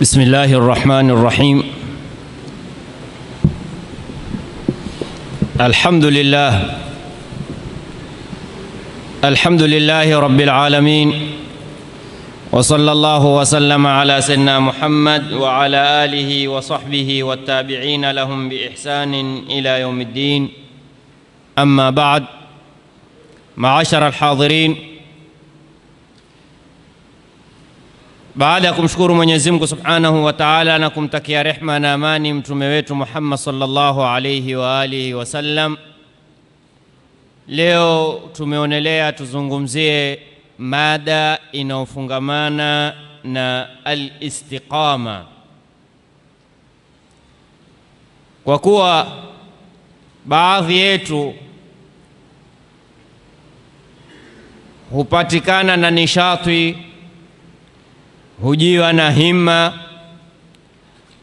بسم الله الرحمن الرحيم الحمد لله الحمد لله رب العالمين وصلى الله وسلم على سيدنا محمد وعلى آله وصحبه والتابعين لهم بإحسان إلى يوم الدين أما بعد معاشر الحاضرين Baada ya kumshukuru Mwenyezi Mungu Subhanahu wa Ta'ala na kumtakia rehma na amani mtume wetu Muhammad sallallahu alayhi wa alihi wasallam, leo tumeonelea tuzungumzie mada inayofungamana na al-istiqama, kwa kuwa baadhi yetu hupatikana na nishati hujiwa na hima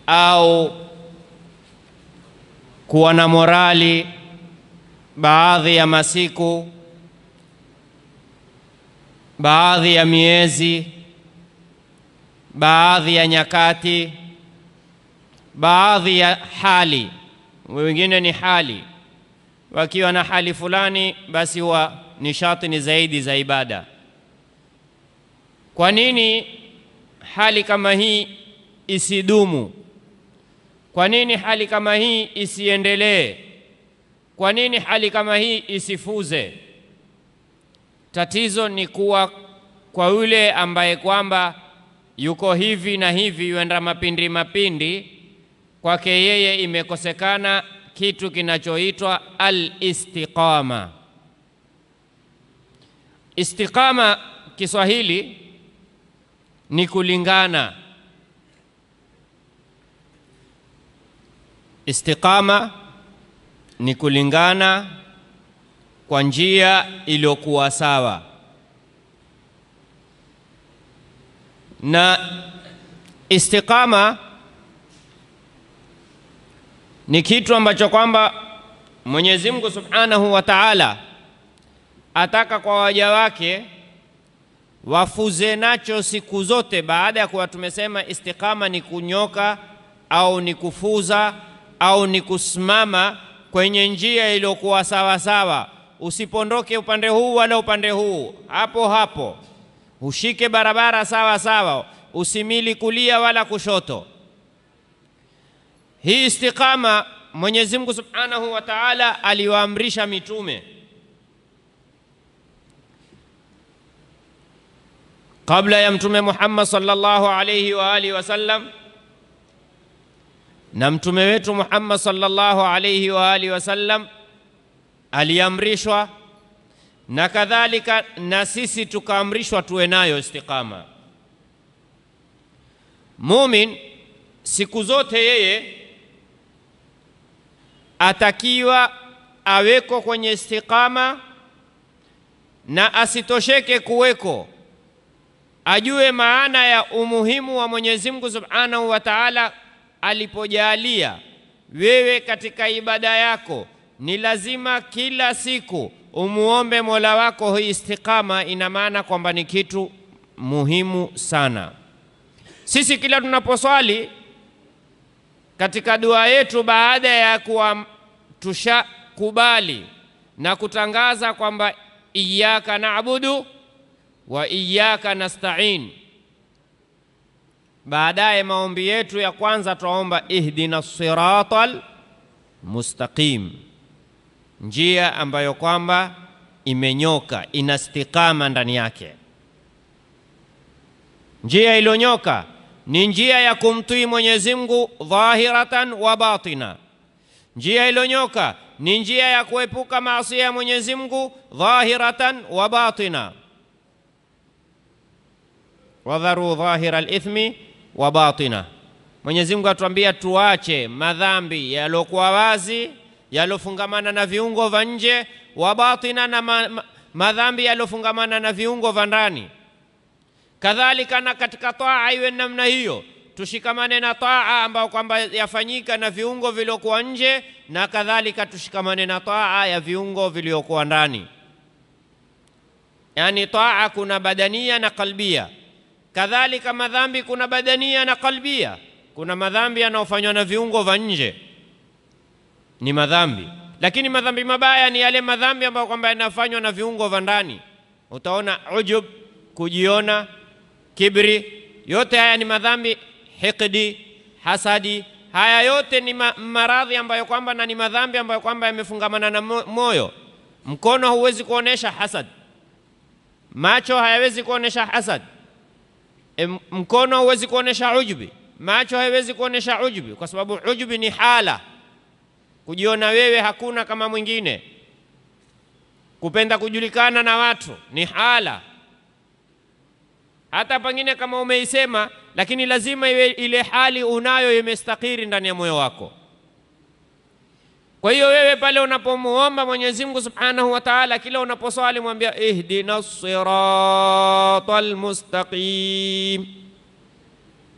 au kuwa na morali baadhi ya masiku, baadhi ya miezi, baadhi ya nyakati, baadhi ya hali, wengine ni hali. Wakiwa na hali fulani, basi huwa nishati ni zaidi za ibada. Kwa nini? hali kama hii isidumu? Kwa nini hali kama hii isiendelee? Kwa nini hali kama hii isifuze? Tatizo ni kuwa kwa yule ambaye kwamba yuko hivi na hivi, yuenda mapindi mapindi, kwake yeye imekosekana kitu kinachoitwa al-istiqama. Istiqama Kiswahili ni kulingana. Istiqama ni kulingana kwa njia iliyokuwa sawa, na istiqama ni kitu ambacho kwamba Mwenyezi Mungu Subhanahu wa Ta'ala ataka kwa waja wake wafuze nacho siku zote, baada ya kuwa tumesema istiqama ni kunyoka au ni kufuza au ni kusimama kwenye njia iliyokuwa sawa sawa, usipondoke upande huu wala upande huu, hapo hapo ushike barabara sawa sawa, usimili kulia wala kushoto. Hii istiqama Mwenyezi Mungu Subhanahu wa Ta'ala aliwaamrisha mitume kabla ya Mtume Muhammad sallallahu alayhi wa alihi wasallam, na mtume wetu Muhammad sallallahu alayhi wa alihi wasallam aliamrishwa na kadhalika, na sisi tukaamrishwa tuwe nayo istiqama. Mumin siku zote yeye atakiwa aweko kwenye istiqama na asitosheke kuweko ajue maana ya umuhimu wa Mwenyezi Mungu Subhanahu wa Ta'ala alipojalia wewe katika ibada yako ni lazima kila siku umuombe Mola wako. Hii istiqama ina maana kwamba ni kitu muhimu sana. Sisi kila tunaposwali katika dua yetu, baada ya kuwa tushakubali na kutangaza kwamba iyyaka na'budu na wa iyyaka nasta'in. Baadaye maombi yetu ya kwanza twaomba ihdina siratal mustaqim, njia ambayo kwamba imenyoka inastikama ndani yake. Njia iliyonyoka ni njia ya kumtii Mwenyezi Mungu dhahiratan wa batina. Njia iliyonyoka ni njia ya kuepuka maasi ya Mwenyezi Mungu dhahiratan wa batina wadharu dhahira alithmi wa batina. Mwenyezi Mungu atuambia tuache madhambi yaliokuwa wazi yaliofungamana na viungo vya nje wa batina na ma, ma, madhambi yaliofungamana na viungo vya ndani. Kadhalika na katika taa iwe namna hiyo, tushikamane na taa ambayo kwamba yafanyika na viungo vilivyokuwa nje, na kadhalika tushikamane na taa ya viungo vilivyokuwa ndani. Yani taa kuna badania na kalbia. Kadhalika madhambi kuna badania na kalbia, kuna madhambi yanayofanywa na viungo vya nje ni madhambi, lakini madhambi mabaya ni yale madhambi ambayo kwamba yanafanywa na viungo vya ndani. Utaona ujub, kujiona, kibri, yote haya ni madhambi. Hikdi, hasadi, haya yote ni maradhi ambayo kwamba na ni madhambi ambayo kwamba yamefungamana na moyo. Mkono huwezi kuonesha hasad, macho hayawezi kuonesha hasad E, mkono hauwezi kuonesha ujubi, macho haiwezi kuonesha ujubi, kwa sababu ujubi ni hala, kujiona wewe hakuna kama mwingine. Kupenda kujulikana na watu ni hala, hata pengine kama umeisema, lakini lazima iwe ile hali unayo imestakiri ndani ya moyo wako. Kwa hiyo wewe pale unapomuomba Mwenyezi Mungu Subhanahu wa Ta'ala, kila unaposwali mwambia ihdina siratal mustaqim.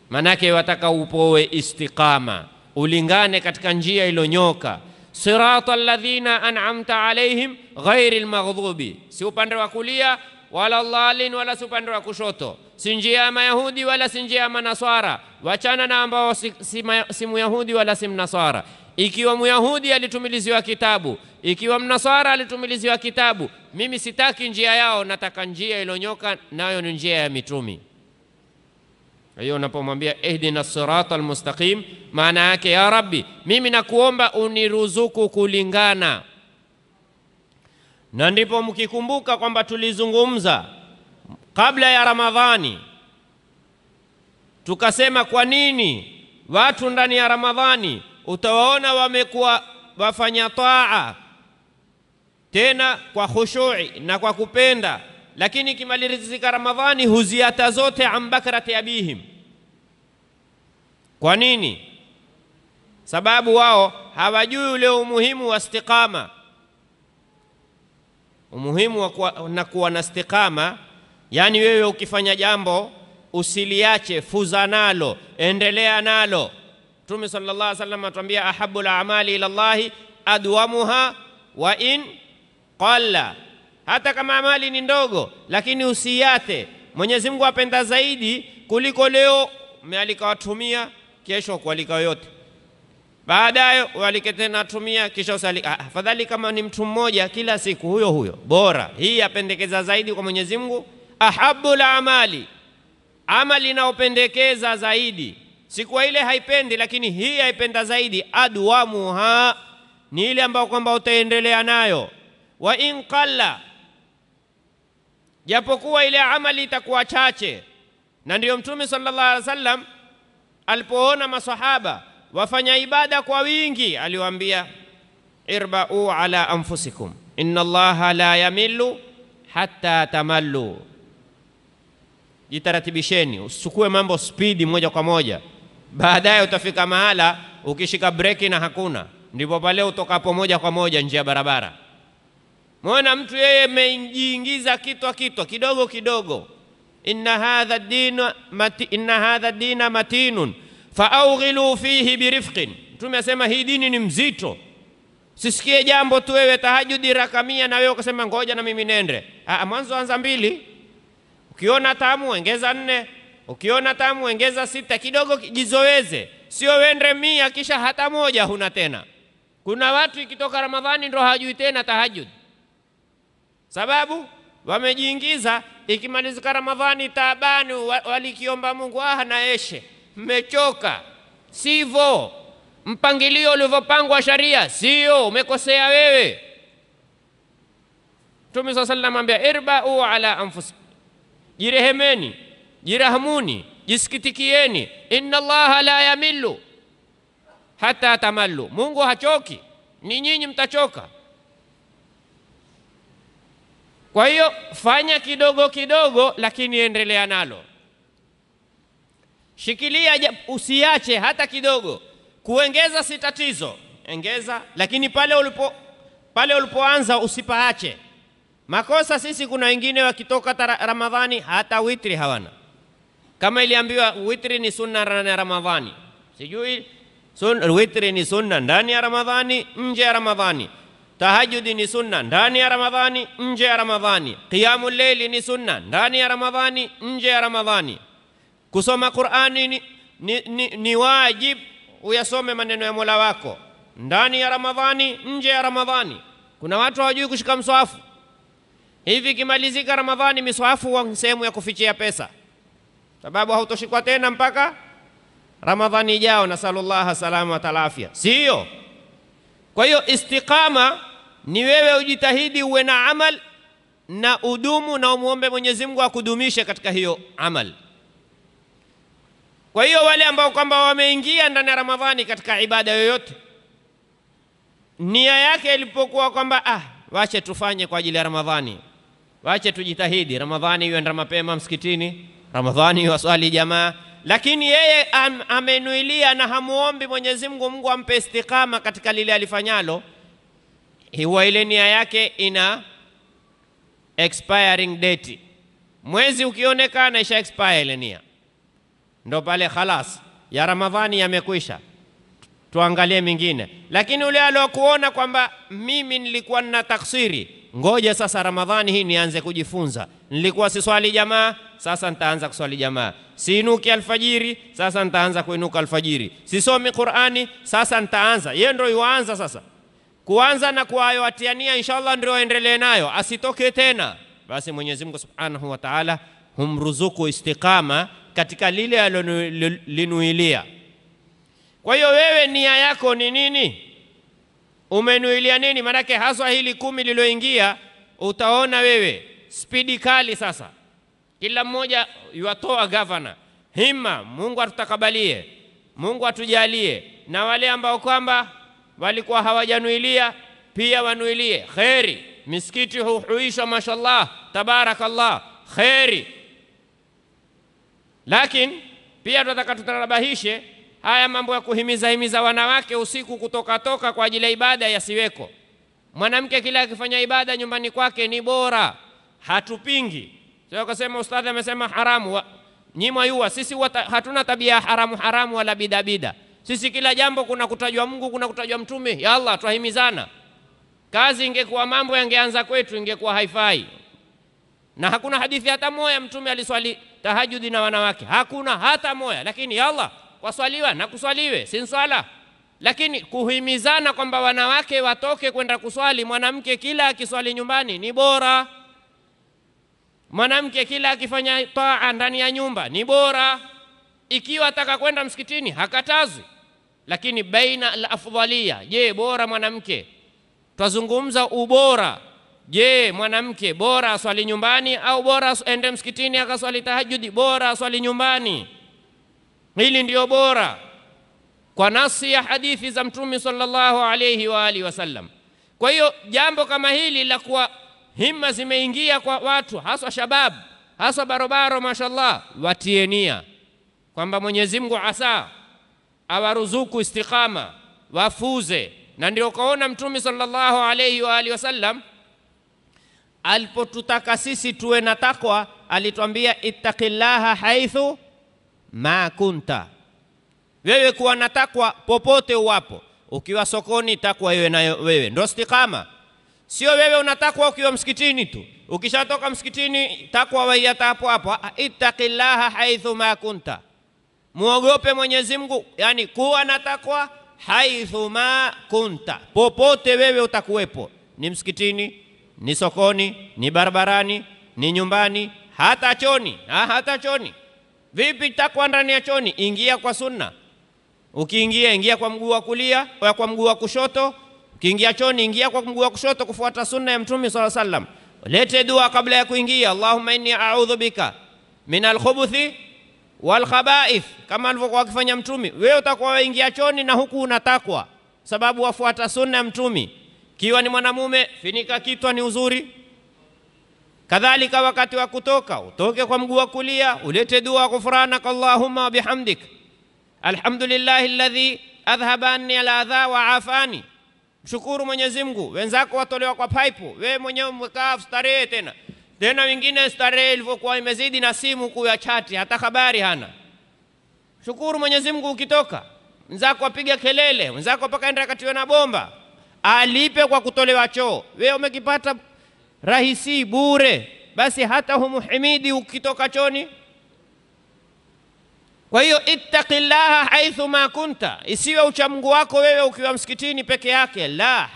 Manake wataka upowe istiqama, ulingane katika njia ilonyoka. Sirata alladhina an'amta alaihim ghairil maghdubi, si upande wa kulia wala dhalin, wala si upande wa kushoto, si njia ya Mayahudi wala si njia ya Manaswara. Wachana na ambao si, si, si Myahudi wala si Mnaswara ikiwa Myahudi alitumiliziwa kitabu, ikiwa Mnasara alitumiliziwa kitabu, mimi sitaki njia yao, nataka njia ilonyoka, nayo ni njia ya mitumi. Kwa hiyo unapomwambia ihdina sirata almustaqim, maana yake ya Rabbi, mimi nakuomba uniruzuku kulingana. Na ndipo mkikumbuka kwamba tulizungumza kabla ya Ramadhani, tukasema kwa nini watu ndani ya Ramadhani utawaona wamekuwa wafanya taa tena kwa khushui na kwa kupenda, lakini kimalizika Ramadhani huziata zote ambakrati abihim. Kwa nini? Sababu wao hawajui ule umuhimu wa istiqama, umuhimu wa kuwa, na kuwa na istiqama. Yani wewe ukifanya jambo usiliache, fuza nalo, endelea nalo Mtume sallallahu alaihi wasallam atuambia, al amali ila llahi adwamuha wa in qalla. Hata kama amali ni ndogo, lakini usiiate. Mwenyezi Mungu apenda zaidi kuliko leo umealika watumia, kesho kualika yote, baadaye ualike tena tumia, kisha usalika. Ah, afadhali kama ni mtu mmoja kila siku, huyo huyo bora. Hii yapendekeza zaidi kwa Mwenyezi Mungu, al amali, amali inayopendekeza zaidi Sikuwa ile haipendi, lakini hii haipenda zaidi. Adwamuha ni ile ambayo kwamba utaendelea nayo, wa in qalla, japokuwa ile amali itakuwa chache. Na ndiyo Mtume sallallahu alaihi wasallam alipoona masahaba wafanya ibada kwa wingi, aliwaambia irba'u ala anfusikum inna allaha la yamillu hatta tamallu. Jitaratibisheni, usichukue mambo spidi moja kwa moja baadaye utafika mahala ukishika breki na hakuna, ndipo pale utokapo moja kwa moja nje ya barabara. Mwona mtu yeye amejiingiza kitwa kitwa kidogo kidogo, inna hadha dina mati, inna hadha dina matinun faawghilu fihi birifqin. Mtume asema hii dini ni mzito. Sisikie jambo tu wewe tahajudi raka mia na wewe ukasema ngoja na mimi nende. Ah, mwanzo anza mbili, ukiona tamu ongeza nne, Ukiona tamu ongeza sita kidogo, jizoeze, sio wende mia kisha hata moja huna tena. Kuna watu ikitoka Ramadhani ndo hajui tena tahajud, sababu wamejiingiza. Ikimalizika Ramadhani taabani, walikiomba Mungu ah, naeshe, mmechoka. Sivyo mpangilio ulivyopangwa sharia, sio umekosea wewe. Mtume swalla sallam ambia irbau ala anfusikum, jirehemeni jirahamuni, jisikitikieni. inna Allaha la yamillu hata tamallu, Mungu hachoki, ni nyinyi mtachoka. Kwa hiyo fanya kidogo kidogo, lakini endelea nalo, shikilia, usiache hata kidogo. Kuongeza si tatizo, ongeza, lakini pale ulipo pale ulipoanza usipaache makosa. Sisi kuna wengine wakitoka Ramadhani hata witri hawana kama iliambiwa witri ni sunna ndani ya Ramadhani, sijui sun, witri ni sunna ndani ya Ramadhani, nje ya Ramadhani. Tahajudi ni sunna ndani ya Ramadhani, nje ya Ramadhani. Qiyamu leili ni sunna ndani ya Ramadhani, nje ya Ramadhani. Kusoma Qur'ani ni, ni, ni, ni wajib uyasome maneno ya Mola wako ndani ya Ramadhani, nje ya Ramadhani. Kuna watu hawajui kushika mswafu. Hivi ikimalizika Ramadhani, miswafu wa sehemu ya kufichia pesa sababu hautoshikwa tena mpaka Ramadhani ijao, nasalullaha salama talafia, siyo? Kwa hiyo istiqama ni wewe ujitahidi uwe na amal na udumu na umwombe Mwenyezi Mungu akudumishe katika hiyo amal. Kwa hiyo wale ambao kwamba wameingia ndani ya Ramadhani katika ibada yoyote, nia yake ilipokuwa kwamba ah, wache tufanye kwa ajili ya Ramadhani, wache tujitahidi Ramadhani iwe mapema msikitini Ramadhani waswali jamaa, lakini yeye am, amenuilia na hamuombi Mwenyezi Mungu, Mungu ampe istiqama katika lile alifanyalo, huwa ile nia yake ina expiring date. Mwezi ukionekana isha expire ile nia, ndo pale khalas ya Ramadhani yamekwisha, tuangalie mingine. Lakini ule aliokuona kwamba mimi nilikuwa nina taksiri, ngoja sasa Ramadhani hii nianze kujifunza nilikuwa siswali jamaa, sasa nitaanza kuswali jamaa. Siinuki alfajiri, sasa nitaanza kuinuka alfajiri. Sisomi Qur'ani, sasa nitaanza. Yeye ndio yuanza sasa kuanza na atiania inshallah ndio aendelee nayo, asitoke tena. Basi Mwenyezi Mungu Subhanahu wa Ta'ala humruzuku istiqama katika lile aliloninuilia. Kwa hiyo wewe nia yako ni nini? Umenuilia nini? Maanake haswa hili kumi liloingia utaona wewe spidi kali sasa, kila mmoja yuatoa gavana himma. Mungu atutakabalie, Mungu atujalie, na wale ambao kwamba walikuwa hawajanuilia pia wanuilie kheri. Misikiti huhuishwa, mashallah, tabarakallah, kheri. Lakini pia tunataka tutarabahishe haya mambo ya kuhimiza himiza wanawake usiku kutokatoka kwa ajili ya ibada yasiweko. Mwanamke kila akifanya ibada nyumbani kwake ni bora hatupingi. Sio kusema ustadhi amesema haramu, nyima yua sisi wata, hatuna tabia ya haramu haramu wala bidabida bida. Sisi kila jambo kuna kutajwa Mungu, kuna kutajwa Mtume. Ya Allah, twahimizana. Kazi ingekuwa mambo yangeanza kwetu, ingekuwa haifai. Na hakuna hadithi hata moja Mtume aliswali tahajudi na wanawake, hakuna hata moja. Lakini ya Allah, kwaswaliwa na kuswaliwe, si swala lakini kuhimizana kwamba wanawake watoke kwenda kuswali, mwanamke kila akiswali nyumbani ni bora. Mwanamke kila akifanya taa ndani ya nyumba ni bora, ikiwa ataka kwenda msikitini hakatazwi, lakini baina al-afdhalia, je, bora mwanamke? Twazungumza ubora. Je, mwanamke bora aswali nyumbani au bora ende msikitini akaswali tahajudi? Bora aswali nyumbani, hili ndiyo bora kwa nasi ya hadithi za Mtume sallallahu alayhi wa alihi wasallam. Kwa hiyo jambo kama hili la kuwa himma zimeingia kwa watu haswa shababu haswa barobaro, mashallah, watie nia kwamba Mwenyezi Mungu asa awaruzuku istiqama wafuze. Na ndio kaona Mtume sallallahu alayhi wa alihi wasallam alipotutaka sisi tuwe na takwa, alitwambia ittaqillaha haithu ma kunta, wewe kuwa na takwa popote uwapo, ukiwa sokoni takwa iwe nayo wewe, ndio istiqama Sio wewe unatakwa ukiwa msikitini tu, ukishatoka msikitini takwa waiata hapo hapo. Ittaqillaha haithu ma kunta, muogope Mwenyezi Mungu, yani kuwa na takwa haithu ma kunta, popote wewe utakuwepo, ni msikitini, ni sokoni, ni barabarani, ni nyumbani, hata choni. Ha, hata choni. Vipi takwa ndani ya choni? Ingia kwa sunna. Ukiingia ingia kwa mguu wa kulia, kwa mguu wa kushoto Ukiingia choo ni ingia kwa mguu wa kushoto kufuata sunna ya Mtume sala sallam. Lete dua kabla ya kuingia, Allahumma inni a'udhu bika min alkhubuthi wal khaba'ith, kama alivyokuwa akifanya Mtume. Wewe utakuwa waingia choni na huku unatakwa, sababu wafuata sunna ya Mtume. Kiwa ni mwanamume, finika kitwa ni uzuri. Kadhalika wakati wa kutoka, utoke kwa mguu wa kulia, ulete dua ghufranak Allahumma wa bihamdik alhamdulillahi alladhi adhhaba anni aladha wa afani Mshukuru Mwenyezi Mungu, wenzako watolewa kwa pipe, wewe mwenyewe umekaa starehe tena tena, wengine starehe ilivyokuwa imezidi na simu kuya ya chati, hata habari hana. Shukuru Mwenyezi Mungu, ukitoka wenzako wapiga kelele, wenzako mpaka enda katiwe na bomba, alipe kwa kutolewa choo, wewe umekipata rahisi bure. Basi hata humuhimidi ukitoka choni. Kwa hiyo ittaqillaha ma kunta, isiwe uchamungu wako wewe ukiwa msikitini peke yake. La,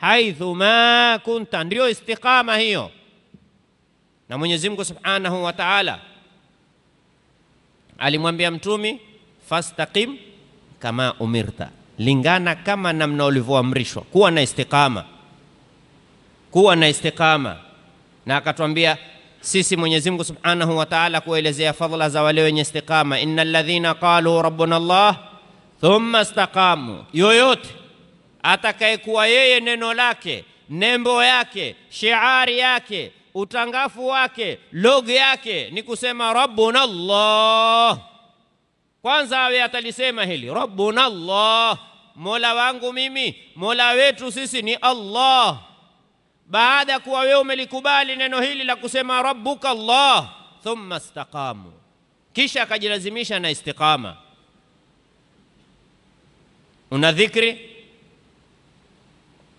haithu ma kunta, ndio istiqama hiyo. Na Mwenyezi Mungu Subhanahu wa Ta'ala alimwambia Mtumi, fastaqim kama umirta, lingana kama namna ulivyoamrishwa. Kuwa na istiqama, kuwa na istiqama, na akatwambia sisi Mwenyezi Mungu Subhanahu wa Ta'ala kuelezea fadhila za wale wenye istiqama, innal ladhina qalu rabbuna Allah thumma istaqamu. Yoyote atakayekuwa yeye neno lake, nembo yake, shiari yake, utangafu wake, logo yake ni kusema rabbuna Allah, kwanza awe atalisema hili rabbuna Allah, mola wangu mimi, mola wetu sisi ni Allah baada ya kuwa wewe umelikubali neno hili la kusema rabbuka Allah, thumma istaqamu, kisha akajilazimisha na istiqama. Una dhikri,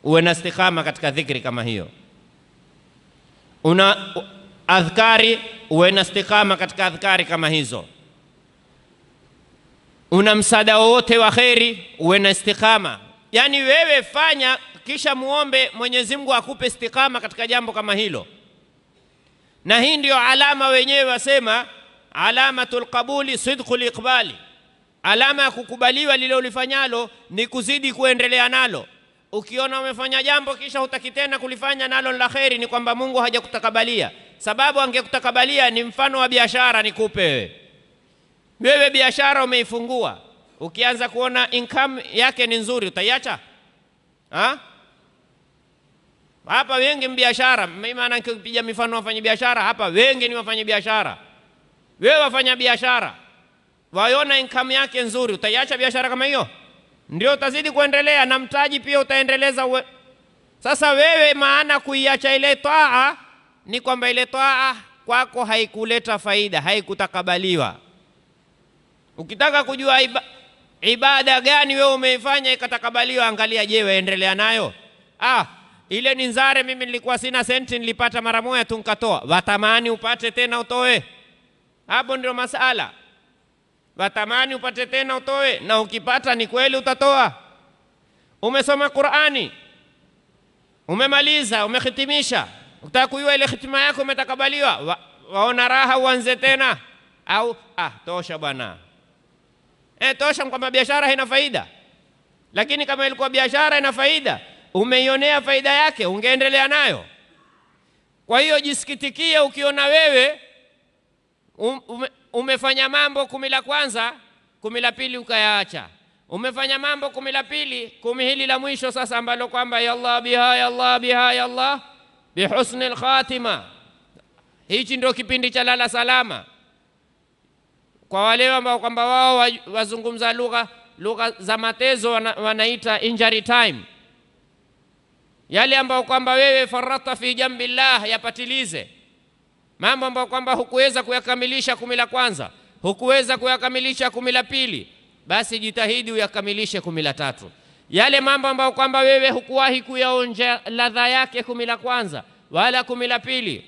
uwe na istiqama katika dhikri kama hiyo. Una adhkari, uwe na istiqama katika adhkari kama hizo. Una msaada wowote wa kheri, uwe na istiqama. Yani wewe fanya kisha muombe Mwenyezi Mungu akupe istikama katika jambo kama hilo. Na hii ndiyo alama wenyewe wasema alamatul qabuli sidqul iqbali, alama ya kukubaliwa lile ulifanyalo ni kuzidi kuendelea nalo. Ukiona umefanya jambo kisha hutaki tena kulifanya nalo la kheri, ni kwamba Mungu hajakutakabalia. Sababu angekutakabalia ni mfano wa biashara, nikupe wewe wewe biashara umeifungua, ukianza kuona income yake ni nzuri, utaiacha hapa wengi mbiashara, maana nikipiga mifano biashara hapa wengi ni biashara. Wewe wafanya biashara waona income yake nzuri, utaiacha biashara kama hiyo? Ndio utazidi kuendelea na mtaji pia utaendeleza uwe. Sasa wewe, maana kuiacha ile taa ni kwamba ile taa kwako haikuleta faida, haikutakabaliwa. Ukitaka kujua iba, ibada gani wewe umeifanya ikatakabaliwa, angalia, je, waendelea nayo ah ile ni nzare. Mimi nilikuwa sina senti, nilipata mara moja tu nikatoa. Watamani upate tena utoe, hapo ndio masala. Watamani upate tena utoe, na ukipata ni kweli utatoa. Umesoma Qurani, umemaliza, umehitimisha, utaka kujua ile hitima yako umetakabaliwa wa, waona raha uanze tena au ah, tosha bwana eh, tosha kwamba biashara haina faida, lakini kama ilikuwa biashara ina faida umeionea faida yake, ungeendelea nayo. Kwa hiyo jisikitikie ukiona wewe um, ume, umefanya mambo kumi la kwanza, kumi la pili ukayaacha, umefanya mambo kumi la pili, kumi hili la mwisho sasa ambalo kwamba Allah biha Allah biha Allah bihusni lkhatima, hichi ndio kipindi cha lala salama kwa wale ambao kwamba wao wazungumza lugha lugha za matezo wana, wanaita injury time yale ambayo kwamba wewe farata fi jambi llah, yapatilize mambo ambayo kwamba hukuweza kuyakamilisha kumi la kwanza, hukuweza kuyakamilisha kumi la pili, basi jitahidi uyakamilishe kumi la tatu. Yale mambo ambayo kwamba wewe hukuwahi kuyaonja ladha yake kumi la kwanza wala kumi la pili,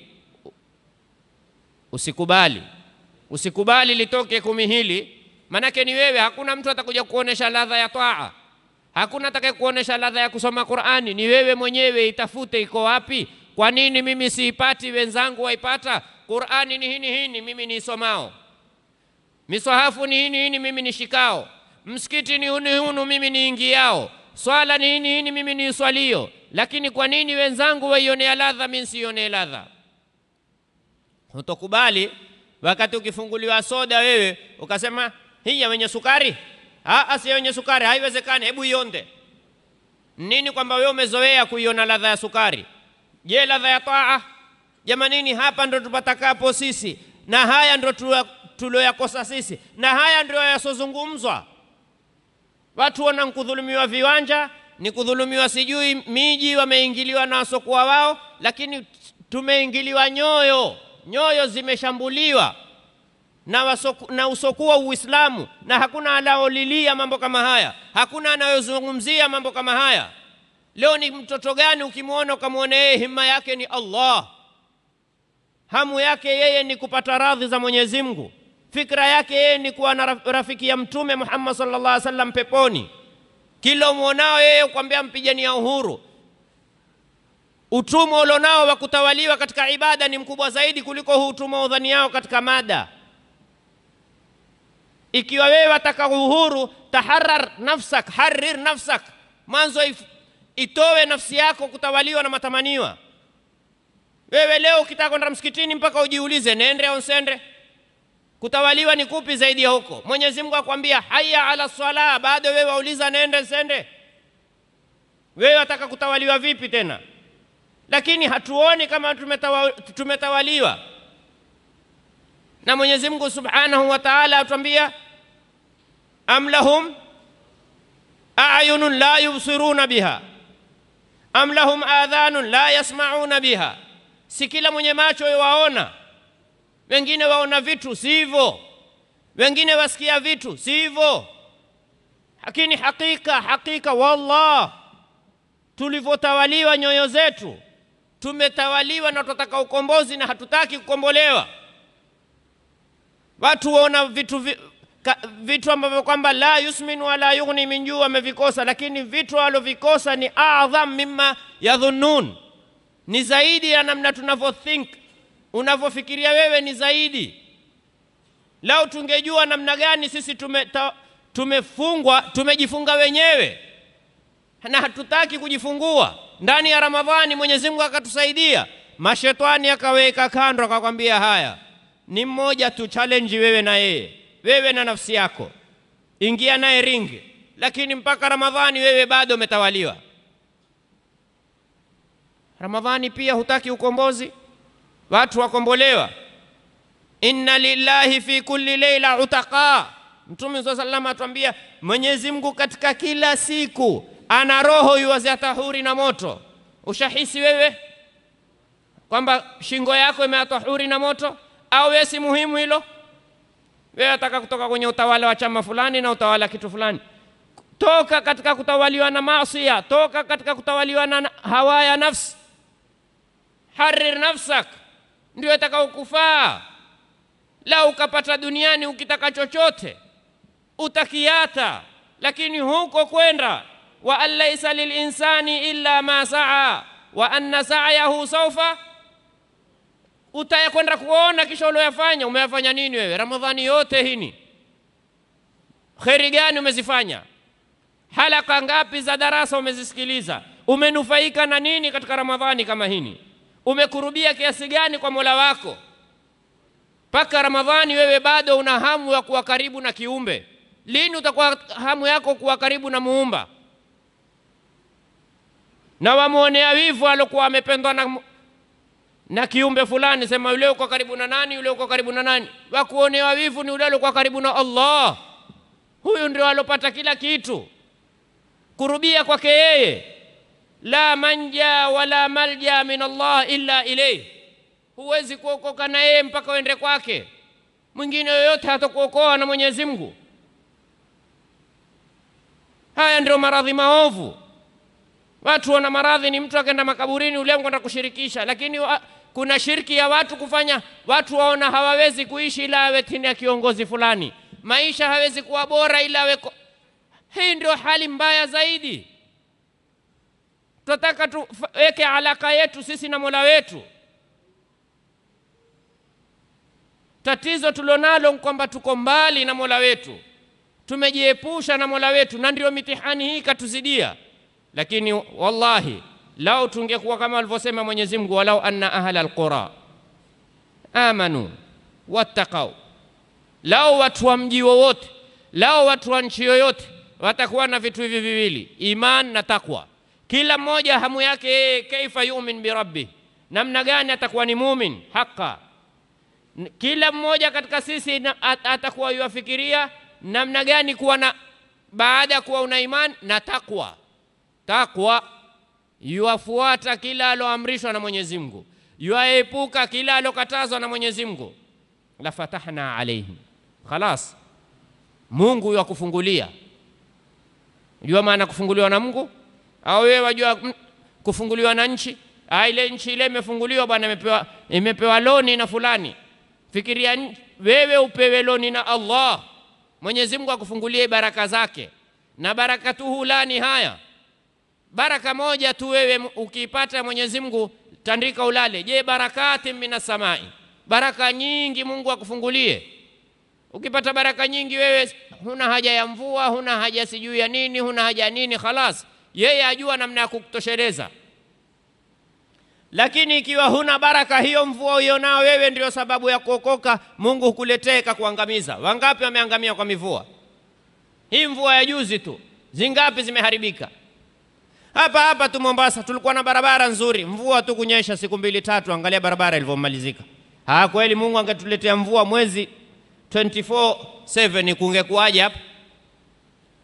usikubali, usikubali litoke kumi hili, manake ni wewe. Hakuna mtu atakuja kuonesha ladha ya taa Hakuna atakaye kuonesha ladha ya kusoma Qur'ani, ni wewe mwenyewe. Itafute iko wapi. Kwa nini mimi siipati, wenzangu waipata? Qur'ani ni hini hini, mimi niisomao. Miswahafu ni hini hini, mimi nishikao. Msikiti ni huni hunu, mimi niingiao. Swala ni hini hini, mimi niiswalio. Lakini kwa nini wenzangu waionea ladha, mimi siionee ladha? Hutokubali wakati ukifunguliwa soda wewe ukasema hii ya wenye sukari Asi ah, ah, yenye sukari haiwezekani, hebu ionde. Nini kwamba wewe umezoea kuiona ladha ya sukari? Je, ladha ya taa? Jamanini, hapa ndo tupatakapo sisi, na haya ndo tulioyakosa sisi, na haya ndio yasozungumzwa. Watu wana kudhulumiwa viwanja, ni kudhulumiwa sijui miji, wameingiliwa na wasokuwa wao, lakini tumeingiliwa nyoyo, nyoyo zimeshambuliwa na, wasoku, na usokuwa Uislamu, na hakuna anaolilia mambo kama haya, hakuna anayozungumzia mambo kama haya. Leo ni mtoto gani ukimwona ukamwona yeye himma yake ni Allah, hamu yake yeye ni kupata radhi za Mwenyezi Mungu, fikra yake yeye ni kuwa na rafiki ya Mtume Muhammad sallallahu alaihi wasallam peponi. Kila mwonao yeye kuambia mpigania uhuru. Utumwa ulionao wa kutawaliwa katika ibada ni mkubwa zaidi kuliko huu utumwa udhani yao katika mada ikiwa wewe wataka uhuru, taharar nafsak, harir nafsak, mwanzo itowe nafsi yako kutawaliwa na matamaniwa. Wewe leo ukitaka kwenda msikitini mpaka ujiulize nende au nsende? Kutawaliwa ni kupi zaidi ya huko? Mwenyezi Mungu akwambia haya ala swala, bado wewe wauliza nende nsende? Wewe wataka kutawaliwa vipi tena? Lakini hatuoni kama tumetawaliwa na Mwenyezi Mungu Subhanahu wa Ta'ala atuambia am lahum ayunun la yubsiruna biha am lahum adhanun la yasmauna biha, si kila mwenye macho waona. Wengine waona vitu sivyo, wengine wasikia vitu sivyo, lakini hakika hakika, wallah, tulivyotawaliwa nyoyo zetu, tumetawaliwa na tutataka ukombozi na hatutaki kukombolewa watu waona vitu vi, ka, vitu ambavyo kwamba la yusmin wala yughni min juu wamevikosa, lakini vitu alovikosa ni adham mimma yadhunnun, ni zaidi ya namna think, Unavyofikiria wewe ni zaidi. Lau tungejua namna gani sisi ta, tumefungwa tumejifunga wenyewe na hatutaki kujifungua ndani ya Ramadhani. Mwenyezi Mungu akatusaidia, mashetani akaweka kando, akakwambia haya ni mmoja tu, challenge wewe na yeye, wewe na nafsi yako, ingia naye ringi. Lakini mpaka Ramadhani wewe bado umetawaliwa. Ramadhani pia hutaki ukombozi, watu wakombolewa. Inna lillahi fi kulli leila utaqa. Mtume swalla sallam atuambia, Mwenyezi Mungu katika kila siku ana roho tahuri na moto. Ushahisi wewe kwamba shingo yako huri na moto? au wewe si muhimu hilo? Wewe ataka kutoka kwenye utawala wa chama fulani na utawala kitu fulani, toka katika kutawaliwa na maasi, toka katika kutawaliwa na hawa ya nafsi. Harir nafsak, ndio kufaa. La ukapata duniani, ukitaka chochote utakiata, lakini huko kwenda wa an laisa lilinsani illa ma saa wa anna sa'yahu sawfa utayakwenda kuona kisha ulioyafanya. Umeyafanya nini wewe Ramadhani yote hini? Kheri gani umezifanya? Halaka ngapi za darasa umezisikiliza? Umenufaika na nini katika Ramadhani kama hini? Umekurubia kiasi gani kwa Mola wako mpaka Ramadhani wewe bado una hamu ya kuwa karibu na kiumbe? Lini utakuwa hamu yako kuwa karibu na Muumba? Na wamwonea wivu alokuwa amependwa na na kiumbe fulani, sema yule uko karibu na nani, yule uko karibu na nani. Wakuonewa wivu ni yule aliokuwa karibu na Allah. Huyu ndio alopata kila kitu, kurubia kwake yeye. La manja wala malja min Allah illa ilayhi, huwezi kuokoka na yeye mpaka uende kwake. Mwingine yoyote hatakuokoa na Mwenyezi Mungu. Haya ndio maradhi maovu. Watu wana maradhi, ni mtu akaenda makaburini, ule kwenda kushirikisha, lakini kuna shirki ya watu kufanya watu waona hawawezi kuishi ila awe chini ya kiongozi fulani, maisha hawezi kuwa bora ila awe. Hii ndio hali mbaya zaidi. Tunataka tuweke alaka yetu sisi na mola wetu. Tatizo tulionalo ni kwamba tuko mbali na mola wetu, tumejiepusha na mola wetu, na ndio mitihani hii ikatuzidia, lakini wallahi lao tungekuwa kama alivyosema Mwenyezi Mungu, walau anna ahla alqura amanu wattaqau, lao watu wa mji wowote, lao watu wa nchi yoyote watakuwa na vitu hivi viwili, iman na takwa. Kila mmoja hamu yake yeye, kaifa yumin birabbi, namna gani atakuwa ni mumin haqa Kila mmoja katika sisi atakuwa yuafikiria namna gani kuwa na baada ya kuwa una iman na takwa takwa yuafuata kila aloamrishwa na Mwenyezi Mungu, yuaepuka kila alokatazwa na Mwenyezi Mungu. La fatahna alaihim, khalas, Mungu yuakufungulia. Jua maana kufunguliwa na Mungu au wewe wajua kufunguliwa na nchi? Ah, ile nchi ile imefunguliwa bwana, imepewa, imepewa loni na fulani. Fikiria wewe upewe loni na Allah, Mwenyezi Mungu akufungulie baraka zake na barakatuhu lani haya baraka moja tu wewe ukiipata Mwenyezi Mungu tandika ulale. Je, barakati minas samai, baraka nyingi Mungu akufungulie. Ukipata baraka nyingi wewe huna haja ya mvua, huna haja sijui ya nini, huna haja ya nini, khalas, yeye ajua namna ya kukutosheleza. Lakini ikiwa huna baraka hiyo, mvua uionao wewe ndio sababu ya kuokoka, Mungu hukuletea kakuangamiza Wangapi wameangamia kwa mivua hii? Mvua ya juzi tu, zingapi zimeharibika? hapa hapa tu Mombasa tulikuwa na barabara nzuri, mvua tu kunyesha siku mbili tatu, angalia barabara ilivyomalizika. Ha, kweli Mungu angetuletea mvua mwezi 24/7 kungekuwaje hapa?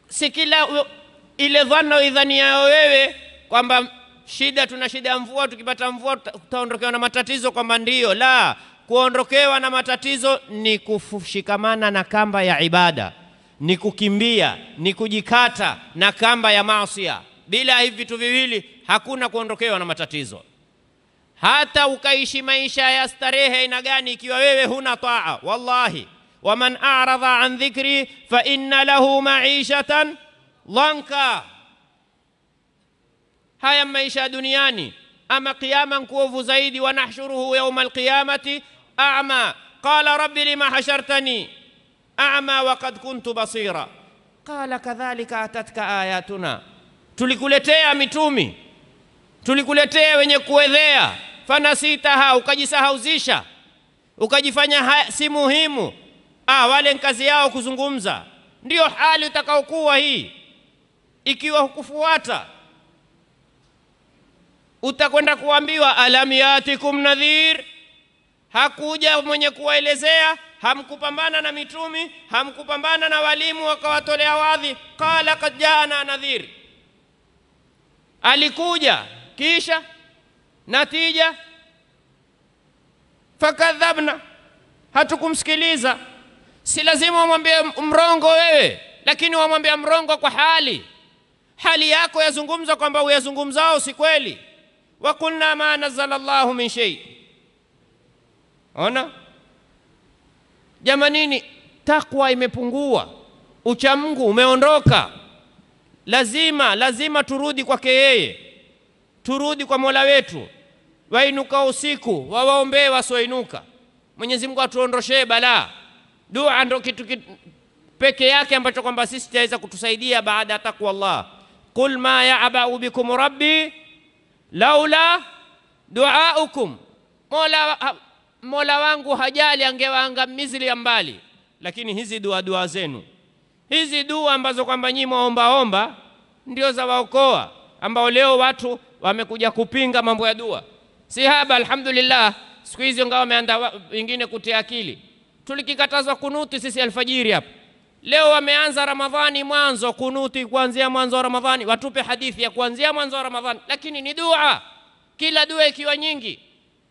Si kila ile dhana idhani yao wewe kwamba shida tuna shida ya mvua, tukipata mvua tutaondokewa na matatizo, kwamba ndiyo la kuondokewa na matatizo ni kushikamana na kamba ya ibada, ni kukimbia, ni kujikata na kamba ya maasia. Bila hivi vitu viwili hakuna kuondokewa na matatizo. Hata ukaishi maisha ya starehe ina gani, ikiwa wewe huna taa, wallahi, waman aradha an dhikri fa inna lahu maishatan lanka Haya maisha ya duniani, ama kiama nkuovu zaidi, wanahshuruhu yauma alqiyamati ama qala rabbi lima hashartani ama wakad kuntu basira qala kadhalika atatka ayatuna tulikuletea mitumi, tulikuletea wenye kuwedhea fanasitaha, ukajisahauzisha, ukajifanya si muhimu. Ah, wale kazi yao kuzungumza. Ndiyo hali utakaokuwa hii ikiwa hukufuata utakwenda kuambiwa alam yatikum nadhir, hakuja mwenye kuwaelezea. Hamkupambana na mitumi, hamkupambana na walimu wakawatolea wadhi. Qala kad jaana nadhir alikuja kisha natija fakadhabna hatukumsikiliza si lazima wamwambie mrongo wewe lakini wamwambia mrongo kwa hali hali yako yazungumza kwamba uyazungumzao si kweli wa kulna ma nazala llahu min shei ona jamanini takwa imepungua uchamgu umeondoka lazima lazima turudi kwake yeye, turudi kwa Mola wetu. Wainuka usiku wawaombee wasioinuka. Mwenyezi Mungu atuondoshee balaa. Dua ndo kitu, peke yake ambacho kwamba sisi taweza kutusaidia baada ya takwa Allah. Qul ma ya'ba'u bikum rabbi laula duaukum, mola, mola wangu hajali angewaangamizi mbali, lakini hizi dua dua zenu Hizi dua ambazo kwamba nyinyi mwaombaomba ndio za waokoa, ambao leo watu wamekuja kupinga mambo ya dua. Si haba, alhamdulillah, siku hizi ngao wameanda wengine kutia akili. Tulikikatazwa kunuti sisi alfajiri hapa Leo wameanza Ramadhani mwanzo kunuti, kuanzia mwanzo wa Ramadhani. Watupe hadithi ya kuanzia mwanzo wa Ramadhani, lakini ni dua, kila dua ikiwa nyingi.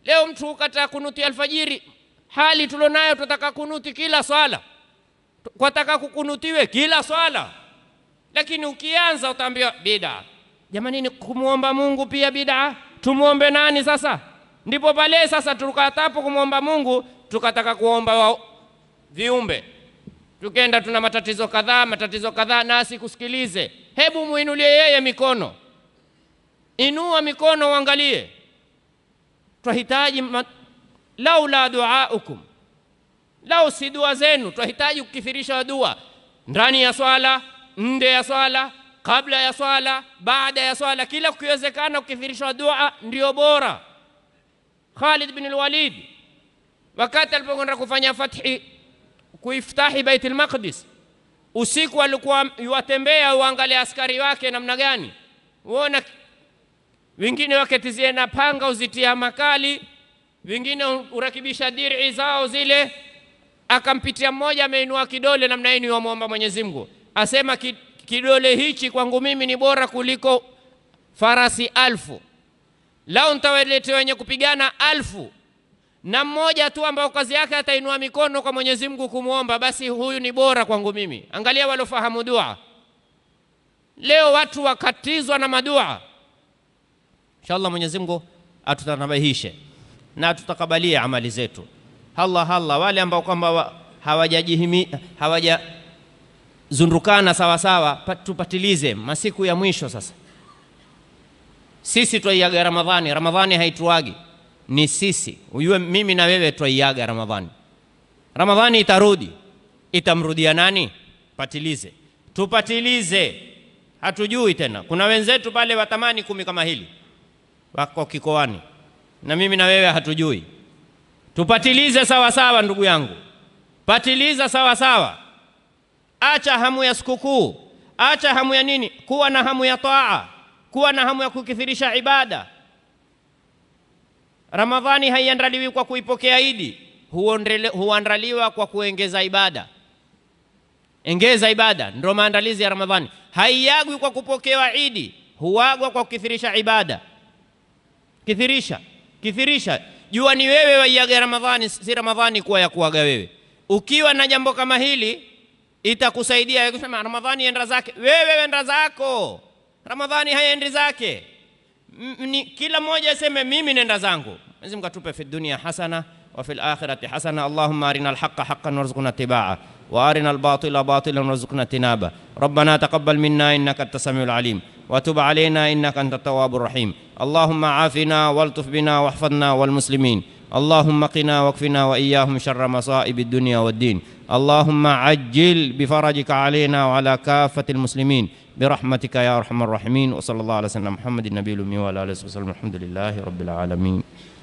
Leo mtu hukataa kunuti alfajiri, hali tulionayo tutataka kunuti kila swala kwataka kukunutiwe kila swala, lakini ukianza utaambiwa bida. Jamanini, kumwomba Mungu pia bida, tumwombe nani sasa? Ndipo pale sasa tukatapo kumwomba Mungu tukataka kuomba wa viumbe, tukenda tuna matatizo kadhaa, matatizo kadhaa, nasi kusikilize. Hebu muinulie yeye mikono, inua mikono, uangalie, twahitaji laula duaukum lao si dua zenu. Twahitaji kukithirisha dua ndani ya swala, nde ya swala, kabla ya swala, baada ya swala, kila kukiwezekana kukithirisha dua ndio bora. Khalid bin al-Walid wakati alipokwenda kufanya fathi kuiftahi Baitul Maqdis usiku alikuwa yuatembea uangalia askari wake namna gani, uona wengine waketizie na panga uzitia makali, wengine urakibisha diri zao zile akampitia mmoja, ameinua kidole namna hii, niwamwomba Mwenyezi Mungu, asema kidole hichi kwangu mimi ni bora kuliko farasi alfu. Lau nitawaletea wenye kupigana alfu na mmoja tu ambao kazi yake atainua mikono kwa Mwenyezi Mungu kumwomba, basi huyu ni bora kwangu mimi. Angalia walofahamu dua. Leo watu wakatizwa na madua. Inshallah Mwenyezi Mungu atutanabahishe na atutakabalie amali zetu halla halla, wale ambao kwamba hawajajihimi hawajazundukana sawa sawa, tupatilize masiku ya mwisho. Sasa sisi twaiaga Ramadhani, Ramadhani haituagi, ni sisi, ujue mimi na wewe twaiaga Ramadhani. Ramadhani itarudi, itamrudia nani? Patilize, tupatilize, hatujui tena. Kuna wenzetu pale watamani kumi kama hili, wako kikoani, na mimi na wewe hatujui Tupatilize sawa sawa, ndugu yangu, patiliza sawa sawa. Acha hamu ya sikukuu, acha hamu ya nini, kuwa na hamu ya taa, kuwa na hamu ya kukithirisha ibada. Ramadhani haiandaliwi kwa kuipokea idi, huandaliwa kwa kuengeza ibada. Engeza ibada, ndio maandalizi ya Ramadhani. Haiagwi kwa kupokewa idi, huagwa kwa kukithirisha ibada. Kithirisha, kithirisha jua ni wewe waiaga Ramadhani, si Ramadhani kuwa ya kuaga wewe. Ukiwa na jambo kama hili itakusaidia kusema Ramadhani enda zake, wewe enda zako, Ramadhani haendi zake. Ni, kila mmoja aseme mimi nenda zangu. Mwenyezi Mungu atupe fi dunia hasana wa fil akhirati hasana, allahumma arina alhaqa haqqan warzuqna tibaa وارنا الباطل باطلا وارزقنا اجتنابه ربنا تقبل منا انك انت السميع العليم وتب علينا انك انت التواب الرحيم اللهم عافنا والطف بنا واحفظنا والمسلمين اللهم قنا واكفنا واياهم شر مصائب الدنيا والدين اللهم عجل بفرجك علينا وعلى كافه المسلمين برحمتك يا ارحم الراحمين وصلى الله على سيدنا محمد النبي الامي وعلى اله وصحبه وسلم الحمد لله رب العالمين